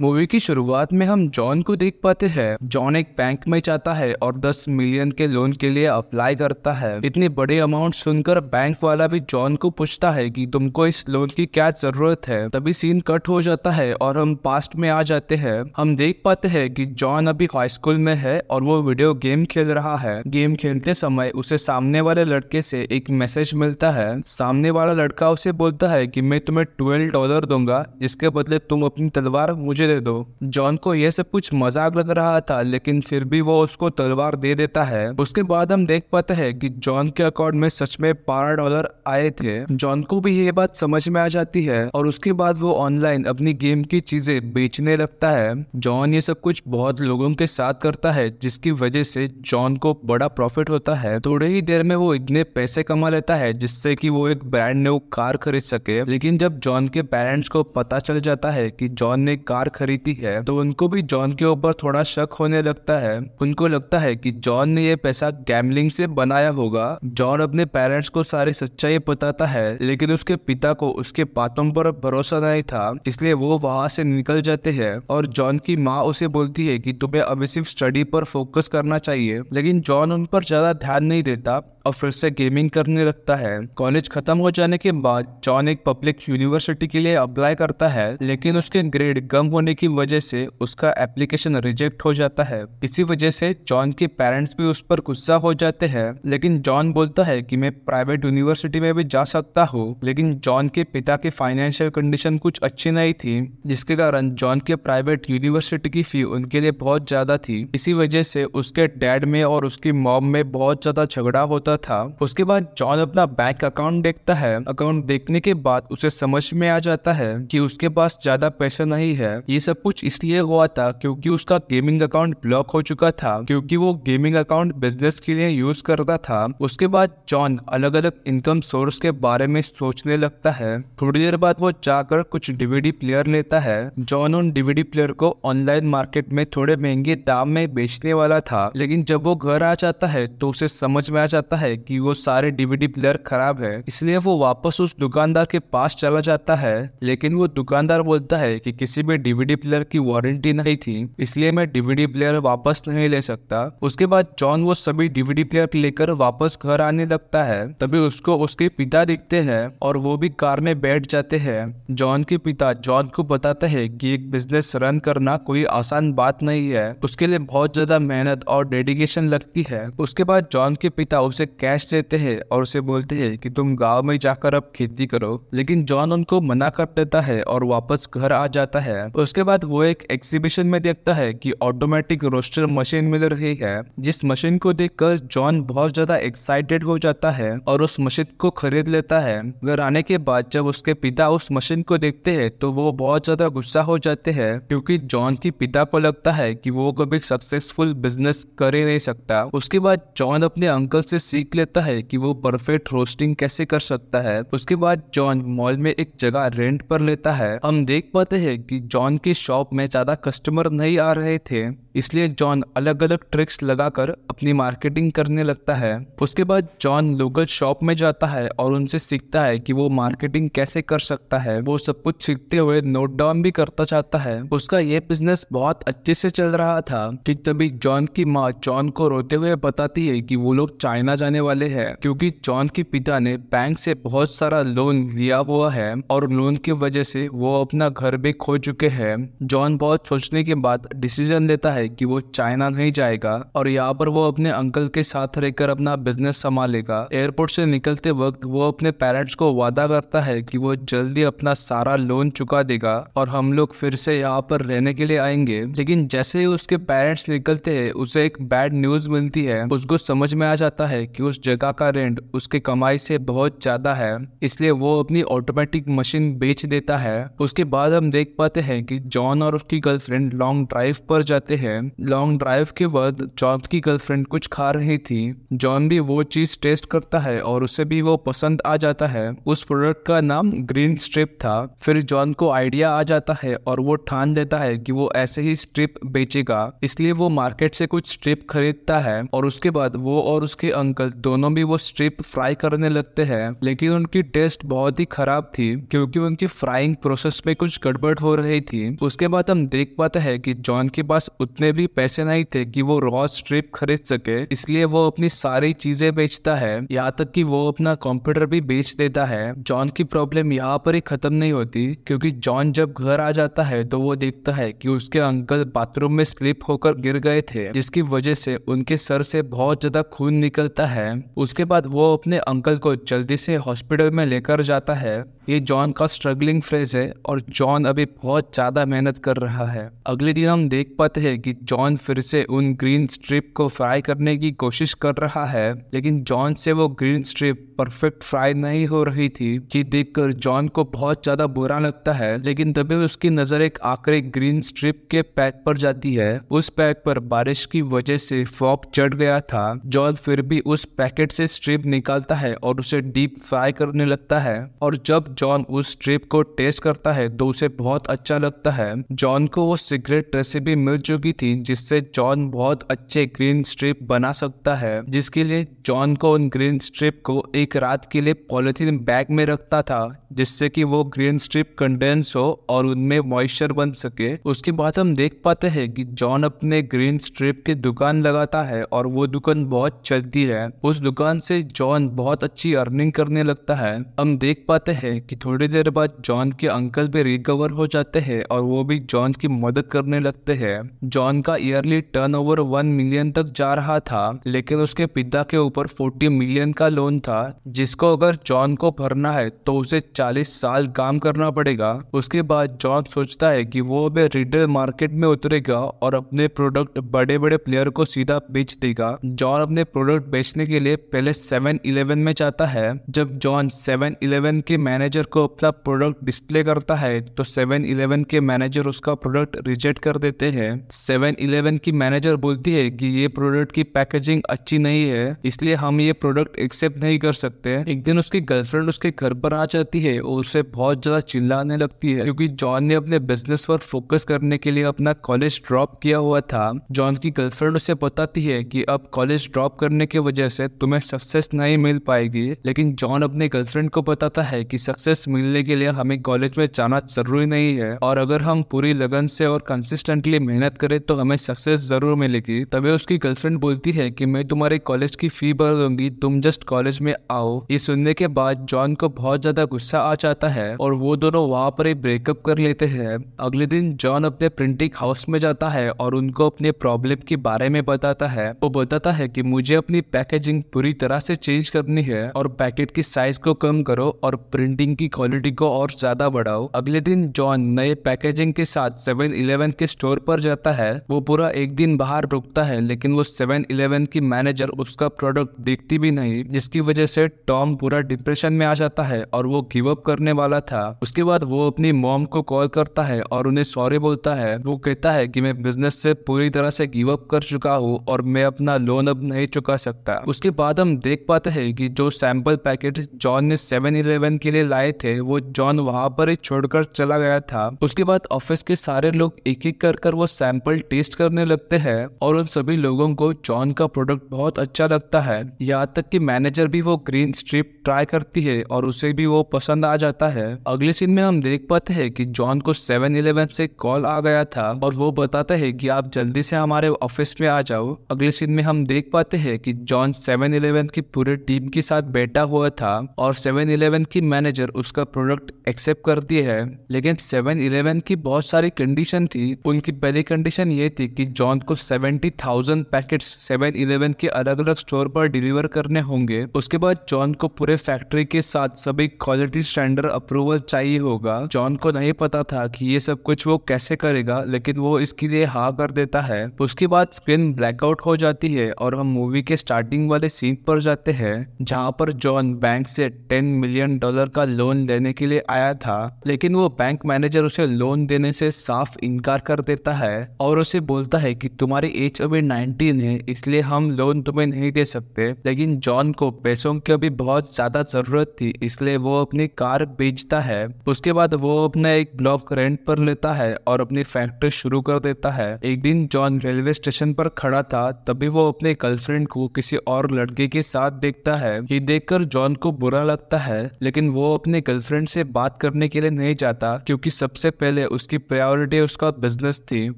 movie की शुरुआत में हम जॉन को देख पाते हैं जॉन एक बैंक में जाता है और 10 मिलियन के लोन के लिए अप्लाई करता है इतने बड़े अमाउंट सुनकर बैंक वाला भी जॉन को पूछता है कि तुमको इस लोन की क्या जरूरत है तभी सीन कट हो जाता है और हम पास्ट में आ जाते हैं हम देख पाते हैं कि जॉन अभी हाई स्कूल में है और वो वीडियो गेम खेल रहा है गेम खेलते समय उसे सामने वाले लड़के से एक मैसेज मिलता है सामने वाला लड़का उसे बोलता है की मैं तुम्हें ट्वेल्व डॉलर दूंगा जिसके बदले तुम अपनी तलवार मुझे मुझे दे दो जॉन को यह सब कुछ मजाक लग रहा था लेकिन फिर भी वो उसको तलवार दे देता है उसके बाद हम देख पाते हैं कि जॉन के अकाउंट में सच में बारह डॉलर आए थे जॉन को भी ये बात समझ में आ जाती है और उसके बाद वो ऑनलाइन अपनी गेम की चीजें बेचने लगता है जॉन ये सब कुछ बहुत लोगों के साथ करता है जिसकी वजह से जॉन को बड़ा प्रॉफिट होता है थोड़े ही देर में वो इतने पैसे कमा लेता है जिससे कि वो एक ब्रांड न्यू कार खरीद सके लेकिन जब जॉन के पेरेंट्स को पता चल जाता है कि जॉन ने कार खरीदी है तो उनको भी जॉन के ऊपर थोड़ा शक होने लगता है उनको लगता है कि जॉन ने ये पैसा गैमलिंग से बनाया होगा जॉन अपने पेरेंट्स को सारी सच्चाई बताता है लेकिन उसके पिता को उसके बातों पर भरोसा नहीं था इसलिए वो वहां से निकल जाते हैं और जॉन की माँ उसे बोलती है कि तुम्हें अभी सिर्फ स्टडी पर फोकस करना चाहिए लेकिन जॉन उन पर ज्यादा ध्यान नहीं देता और फिर से गेमिंग करने लगता है कॉलेज खत्म हो जाने के बाद जॉन एक पब्लिक यूनिवर्सिटी के लिए अप्लाई करता है लेकिन उसके ग्रेड कम होने होने की वजह से उसका एप्लीकेशन रिजेक्ट हो जाता है इसी वजह से जॉन के पेरेंट्स भी उस पर गुस्सा हो जाते हैं लेकिन जॉन बोलता है कि मैं प्राइवेट यूनिवर्सिटी में भी जा सकता हूँ लेकिन जॉन के पिता की फाइनेंशियल कंडीशन कुछ अच्छी नहीं थी जिसके कारण जॉन के प्राइवेट यूनिवर्सिटी की फी उनके लिए बहुत ज़्यादा थी इसी वजह से उसके डैड में और उसकी मॉम में बहुत ज़्यादा झगड़ा होता था उसके बाद जॉन अपना बैंक अकाउंट देखता है अकाउंट देखने के बाद उसे समझ में आ जाता है कि उसके पास ज़्यादा पैसा नहीं है ये सब कुछ इसलिए हुआ था क्योंकि उसका गेमिंग अकाउंट ब्लॉक हो चुका था क्योंकि वो गेमिंग अकाउंट बिजनेस के लिए यूज करता था उसके बाद जॉन अलग अलग इनकम सोर्स के बारे में सोचने लगता है थोड़ी देर बाद वो जाकर कुछ डीवीडी प्लेयर लेता है जॉन उन डीवीडी प्लेयर को ऑनलाइन मार्केट में थोड़े महंगे दाम में बेचने वाला था लेकिन जब वो घर आ जाता है तो उसे समझ में आ जाता है कि वो सारे डीवीडी प्लेयर खराब है इसलिए वो वापस उस दुकानदार के पास चला जाता है लेकिन वो दुकानदार बोलता है कि किसी भी डीवीडी डीवीडी प्लेयर की वारंटी नहीं थी इसलिए मैं डीवीडी प्लेयर वापस नहीं ले सकता उसके बाद जॉन वो सभी डीवीडी प्लेयर लेकर वापस घर आने लगता है तभी उसको उसके पिता दिखते है और वो भी कार में बैठ जाते हैं जॉन के पिता जॉन को बताते है की एक बिजनेस रन करना कोई आसान बात नहीं है उसके लिए बहुत ज्यादा मेहनत और डेडिकेशन लगती है उसके बाद जॉन के पिता उसे कैश देते हैं और उसे बोलते हैं कि तुम गांव में जाकर अब खेती करो लेकिन जॉन उनको मना कर देता है और वापस घर आ जाता है उस उसके बाद वो एक एग्जीबिशन में देखता है कि ऑटोमेटिक रोस्टर मशीन मिल रही है जिस मशीन को देखकर जॉन बहुत ज्यादा एक्साइटेड हो जाता है और उस मशीन को खरीद लेता है घर आने के बाद जब उसके पिता उस मशीन को देखते हैं तो वो बहुत ज्यादा गुस्सा हो जाते हैं क्योंकि जॉन के पिता को लगता है कि वो कभी सक्सेसफुल बिजनेस कर ही नहीं सकता उसके बाद जॉन अपने अंकल से सीख लेता है कि वो परफेक्ट रोस्टिंग कैसे कर सकता है उसके बाद जॉन मॉल में एक जगह रेंट पर लेता है हम देख पाते हैं कि जॉन उनकी शॉप में ज़्यादा कस्टमर नहीं आ रहे थे इसलिए जॉन अलग अलग ट्रिक्स लगाकर अपनी मार्केटिंग करने लगता है उसके बाद जॉन लोकल शॉप में जाता है और उनसे सीखता है कि वो मार्केटिंग कैसे कर सकता है वो सब कुछ सीखते हुए नोट डाउन भी करता चाहता है उसका ये बिजनेस बहुत अच्छे से चल रहा था कि तभी जॉन की माँ जॉन को रोते हुए बताती है कि वो लोग चाइना जाने वाले है क्योंकि जॉन के पिता ने बैंक से बहुत सारा लोन लिया हुआ है और लोन की वजह से वो अपना घर भी खो चुके हैं जॉन बहुत सोचने के बाद डिसीजन लेता है है कि वो चाइना नहीं जाएगा और यहाँ पर वो अपने अंकल के साथ रहकर अपना बिजनेस संभालेगा एयरपोर्ट से निकलते वक्त वो अपने पेरेंट्स को वादा करता है कि वो जल्दी अपना सारा लोन चुका देगा और हम लोग फिर से यहाँ पर रहने के लिए आएंगे लेकिन जैसे ही उसके पेरेंट्स निकलते हैं उसे एक बैड न्यूज मिलती है उसको समझ में आ जाता है कि उस जगह का रेंट उसके कमाई से बहुत ज्यादा है इसलिए वो अपनी ऑटोमेटिक मशीन बेच देता है उसके बाद हम देख पाते हैं कि जॉन और उसकी गर्लफ्रेंड लॉन्ग ड्राइव पर जाते हैं है लॉन्ग ड्राइव के बाद जॉन की गर्लफ्रेंड कुछ खा रही थी जॉन भी वो चीज टेस्ट करता है और उसे भी वो पसंद आ जाता है उस प्रोडक्ट का नाम ग्रीन स्ट्रिप था फिर जॉन को आइडिया आ जाता है और वो ठान लेता है कि वो ऐसे ही स्ट्रिप बेचेगा इसलिए वो मार्केट से कुछ स्ट्रिप खरीदता है और उसके बाद वो और उसके अंकल दोनों भी वो स्ट्रिप फ्राई करने लगते हैं लेकिन उनकी टेस्ट बहुत ही खराब थी क्योंकि उनकी फ्राइंग प्रोसेस में कुछ गड़बड़ हो रही थी उसके बाद हम देख पाते हैं कि जॉन के पास उतने उतने भी पैसे नहीं थे कि वो रॉ स्ट्रिप खरीद सके इसलिए वो अपनी सारी चीजें बेचता है यहाँ तक कि वो अपना कंप्यूटर भी बेच देता है जॉन की प्रॉब्लम यहाँ पर ही खत्म नहीं होती क्योंकि जॉन जब घर आ जाता है तो वो देखता है कि उसके अंकल बाथरूम में स्लिप होकर गिर गए थे जिसकी वजह से उनके सर से बहुत ज्यादा खून निकलता है उसके बाद वो अपने अंकल को जल्दी से हॉस्पिटल में लेकर जाता है ये जॉन का स्ट्रगलिंग फ्रेज है और जॉन अभी बहुत ज्यादा मेहनत कर रहा है अगले दिन हम देख पाते हैं कि जॉन फिर से उन ग्रीन स्ट्रिप को फ्राई करने की कोशिश कर रहा है लेकिन जॉन से वो ग्रीन स्ट्रिप परफेक्ट फ्राई नहीं हो रही थी ये देखकर जॉन को बहुत ज्यादा बुरा लगता है लेकिन तभी उसकी नजर एक आखिर ग्रीन स्ट्रिप के पैक पर जाती है उस पैक पर बारिश की वजह से फॉक चढ़ गया था जॉन फिर भी उस पैकेट से स्ट्रिप निकालता है और उसे डीप फ्राई करने लगता है और जब जॉन उस स्ट्रिप को टेस्ट करता है तो उसे बहुत अच्छा लगता है जॉन को वो सिगरेट रेसिपी मिल चुकी थी थी जिससे जॉन बहुत अच्छे ग्रीन स्ट्रिप बना सकता है जिसके लिए जॉन को उन ग्रीन स्ट्रिप को एक रात के लिए पॉलिथीन बैग में रखता था जिससे कि वो ग्रीन स्ट्रिप कंडेंस हो और उनमें मॉइस्चर बन सके उसके बाद हम देख पाते हैं कि जॉन अपने ग्रीन स्ट्रिप की दुकान लगाता है और वो दुकान बहुत चलती है उस दुकान से जॉन बहुत अच्छी अर्निंग करने लगता है हम देख पाते हैं कि थोड़ी देर बाद जॉन के अंकल भी रिकवर हो जाते हैं और वो भी जॉन की मदद करने लगते हैं जॉन जॉन का ईयरली टर्नओवर 1 मिलियन तक जा रहा था लेकिन उसके पिता के ऊपर 40 मिलियन का लोन था जिसको अगर जॉन को भरना है तो उसे 40 साल काम करना पड़ेगा उसके बाद जॉन सोचता है कि वो अब रिटेल मार्केट में उतरेगा और अपने प्रोडक्ट बड़े बड़े प्लेयर को सीधा बेच देगा जॉन अपने प्रोडक्ट बेचने के लिए पहले सेवन इलेवन में जाता है जब जॉन सेवन इलेवन के मैनेजर को अपना प्रोडक्ट डिस्प्ले करता है तो सेवन इलेवन के मैनेजर उसका प्रोडक्ट रिजेक्ट कर देते हैं सेवन इलेवन की मैनेजर बोलती है कि ये प्रोडक्ट की पैकेजिंग अच्छी नहीं है इसलिए हम ये प्रोडक्ट एक्सेप्ट नहीं कर सकते एक दिन उसकी गर्लफ्रेंड उसके घर पर आ जाती है और उसे बहुत ज्यादा चिल्लाने लगती है क्योंकि जॉन ने अपने बिजनेस पर फोकस करने के लिए अपना कॉलेज ड्रॉप किया हुआ था जॉन की गर्लफ्रेंड उसे बताती है कि अब कॉलेज ड्रॉप करने की वजह से तुम्हें सक्सेस नहीं मिल पाएगी लेकिन जॉन अपने गर्लफ्रेंड को बताता है कि सक्सेस मिलने के लिए हमें कॉलेज में जाना जरूरी नहीं है और अगर हम पूरी लगन से और कंसिस्टेंटली मेहनत करें तो हमें सक्सेस ज़रूर मिलेगी तभी उसकी गर्लफ्रेंड बोलती है कि मैं तुम्हारे कॉलेज की फी भर दूंगी तुम जस्ट कॉलेज में आओ ये सुनने के बाद जॉन को बहुत ज़्यादा गुस्सा आ जाता है और वो दोनों वहाँ पर ही ब्रेकअप कर लेते हैं अगले दिन जॉन अपने प्रिंटिंग हाउस में जाता है और उनको अपने प्रॉब्लम के बारे में बताता है वो बताता है की मुझे अपनी पैकेजिंग पूरी तरह से चेंज करनी है और पैकेट की साइज को कम करो और प्रिंटिंग की क्वालिटी को और ज्यादा बढ़ाओ अगले दिन जॉन नए पैकेजिंग के साथ सेवन इलेवन के स्टोर पर जाता है है वो पूरा एक दिन बाहर रुकता है लेकिन वो सेवन इलेवन की मैनेजर उसका प्रोडक्ट देखती भी नहीं जिसकी वजह से टॉम पूरा डिप्रेशन में आ जाता है और वो गिव अप करने वाला था उसके बाद वो अपनी मॉम को कॉल करता है और उन्हें सॉरी बोलता है वो कहता है कि मैं बिजनेस से पूरी तरह से गिव अप कर चुका हूँ और मैं अपना लोन अब नहीं चुका सकता उसके बाद हम देख पाते हैं कि जो सैंपल पैकेट जॉन ने सेवन इलेवन के लिए लाए थे वो जॉन वहां पर ही छोड़कर चला गया था उसके बाद ऑफिस के सारे लोग एक एक कर कर वो सैंपल प्रोडक्ट टेस्ट करने लगते हैं और उन सभी लोगों को जॉन का प्रोडक्ट बहुत अच्छा लगता है यहाँ तक कि मैनेजर भी वो ग्रीन स्ट्रिप ट्राई करती है और उसे भी वो पसंद आ जाता है अगले सीन में हम देख पाते हैं कि जॉन को सेवन इलेवन से कॉल आ गया था और वो बताता है कि आप जल्दी से हमारे ऑफिस में आ जाओ अगले सीन में हम देख पाते हैं कि जॉन सेवन इलेवन की पूरी टीम के साथ बैठा हुआ था और सेवन इलेवन की मैनेजर उसका प्रोडक्ट एक्सेप्ट करती है लेकिन सेवन इलेवन की बहुत सारी कंडीशन थी उनकी पहली कंडीशन ये थी कि जॉन को 70,000 पैकेट्स 7-Eleven के अलग अलग स्टोर पर डिलीवर करने होंगे उसके बाद जॉन को पूरे फैक्ट्री के साथ सभी क्वालिटी स्टैंडर्ड अप्रूवल चाहिए होगा जॉन को नहीं पता था कि ये सब कुछ वो कैसे करेगा लेकिन वो इसके लिए हा कर देता है उसके बाद स्क्रीन ब्लैकआउट हो जाती है और हम मूवी के स्टार्टिंग वाले सीन पर जाते हैं जहाँ पर जॉन बैंक से टेन मिलियन डॉलर का लोन लेने के लिए आया था लेकिन वो बैंक मैनेजर उसे लोन देने से साफ इनकार कर देता है और से बोलता है कि तुम्हारी एज अभी नाइनटीन है इसलिए हम लोन तुम्हें नहीं दे सकते लेकिन जॉन को पैसों की अभी बहुत ज्यादा जरूरत थी इसलिए वो अपनी कार बेचता है उसके बाद वो अपना एक ब्लॉक रेंट पर लेता है और अपनी फैक्ट्री शुरू कर देता है एक दिन जॉन रेलवे स्टेशन पर खड़ा था तभी वो अपने गर्लफ्रेंड को किसी और लड़के के साथ देखता है ये देखकर जॉन को बुरा लगता है लेकिन वो अपने गर्लफ्रेंड से बात करने के लिए नहीं जाता क्योंकि सबसे पहले उसकी प्रायोरिटी उसका बिजनेस थी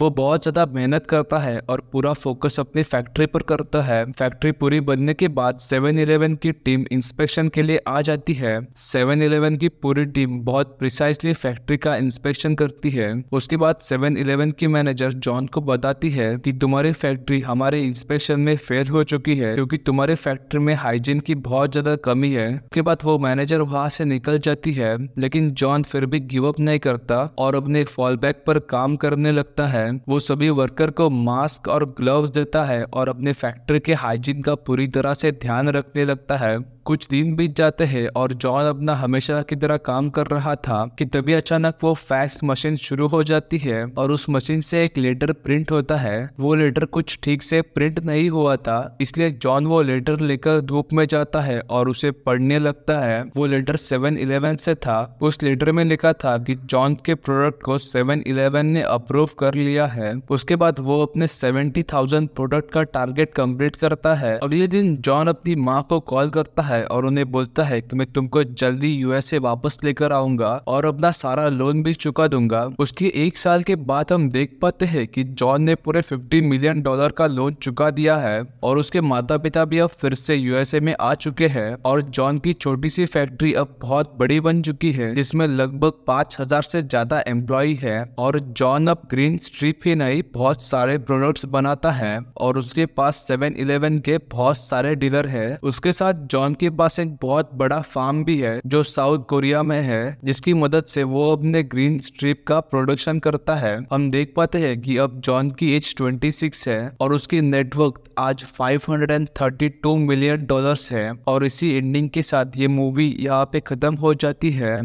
वो बहुत ज़्यादा मेहनत करता है और पूरा फोकस अपनी फैक्ट्री पर करता है फैक्ट्री पूरी बनने के बाद सेवन इलेवन की टीम इंस्पेक्शन के लिए आ जाती है सेवन इलेवन की पूरी टीम बहुत प्रिसाइसली फैक्ट्री का इंस्पेक्शन करती है उसके बाद सेवन इलेवन की मैनेजर जॉन को बताती है कि तुम्हारी फैक्ट्री हमारे इंस्पेक्शन में फेल हो चुकी है क्योंकि तुम्हारे फैक्ट्री में हाइजीन की बहुत ज्यादा कमी है उसके बाद वो मैनेजर वहां से निकल जाती है लेकिन जॉन फिर भी गिव अप नहीं करता और अपने फॉल बैक पर काम करने लगता है वो सभी वर्कर को मास्क और ग्लव्स देता है और अपने फैक्ट्री के हाइजीन का पूरी तरह से ध्यान रखने लगता है कुछ दिन बीत जाते हैं और जॉन अपना हमेशा की तरह काम कर रहा था कि तभी अचानक वो फैक्स मशीन शुरू हो जाती है और उस मशीन से एक लेटर प्रिंट होता है वो लेटर कुछ ठीक से प्रिंट नहीं हुआ था इसलिए जॉन वो लेटर लेकर धूप में जाता है और उसे पढ़ने लगता है वो लेटर सेवन इलेवन से था उस लेटर में लिखा था कि जॉन के प्रोडक्ट को सेवन इलेवन ने अप्रूव कर लिया है है उसके बाद वो अपने सेवेंटी थाउजेंड प्रोडक्ट का टारगेट कंप्लीट करता है अगले दिन जॉन अपनी माँ को कॉल करता है और उन्हें बोलता है कि मैं तुमको जल्दी यूएसए वापस लेकर आऊंगा और अपना सारा लोन भी चुका दूंगा उसके एक साल के बाद हम देख पाते हैं कि जॉन ने पूरे फिफ्टी मिलियन डॉलर का लोन चुका दिया है और उसके माता पिता भी अब फिर से यूएसए में आ चुके हैं और जॉन की छोटी सी फैक्ट्री अब बहुत बड़ी बन चुकी है जिसमें लगभग पाँच हजार से ज्यादा एम्प्लॉय है और जॉन अब ग्रीन स्ट्रीप ही नहीं बहुत सारे प्रोडक्ट्स बनाता है और उसके पास सेवन इलेवन के बहुत सारे डीलर है उसके साथ जॉन के पास एक बहुत बड़ा फार्म भी है जो साउथ कोरिया में है जिसकी मदद से वो अपने ग्रीन स्ट्रीप का प्रोडक्शन करता है हम देख पाते हैं कि अब जॉन की एज ट्वेंटी सिक्स है और उसकी नेटवर्क आज five hundred and thirty two million dollar है और इसी एंडिंग के साथ ये मूवी यहाँ पे खत्म हो जाती है